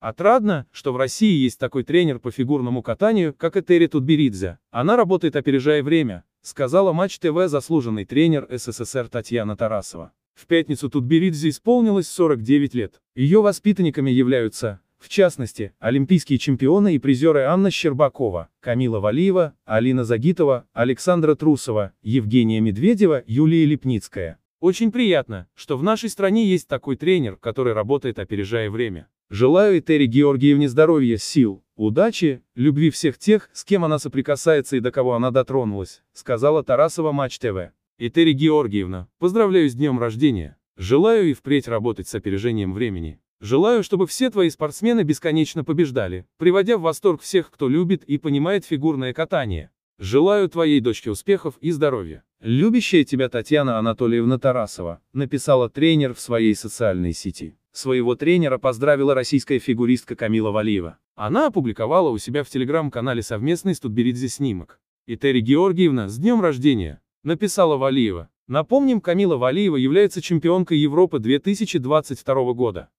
Отрадно, что в России есть такой тренер по фигурному катанию, как Этери Тутберидзе. Она работает опережая время, сказала Матч ТВ заслуженный тренер СССР Татьяна Тарасова. В пятницу Тутберидзе исполнилось 49 лет. Ее воспитанниками являются, в частности, олимпийские чемпионы и призеры Анна Щербакова, Камила Валиева, Алина Загитова, Александра Трусова, Евгения Медведева, Юлия Липницкая. Очень приятно, что в нашей стране есть такой тренер, который работает опережая время. Желаю Этери Георгиевне здоровья, сил, удачи, любви всех тех, с кем она соприкасается и до кого она дотронулась, сказала Тарасова Матч ТВ. Этери Георгиевна, поздравляю с днем рождения. Желаю и впредь работать с опережением времени. Желаю, чтобы все твои спортсмены бесконечно побеждали, приводя в восторг всех, кто любит и понимает фигурное катание. Желаю твоей дочке успехов и здоровья. Любящая тебя Татьяна Анатольевна Тарасова, написала тренер в своей социальной сети. Своего тренера поздравила российская фигуристка Камила Валиева. Она опубликовала у себя в телеграм-канале совместный с Тутберидзе снимок. И Терри Георгиевна, с днем рождения! Написала Валиева. Напомним, Камила Валиева является чемпионкой Европы 2022 года.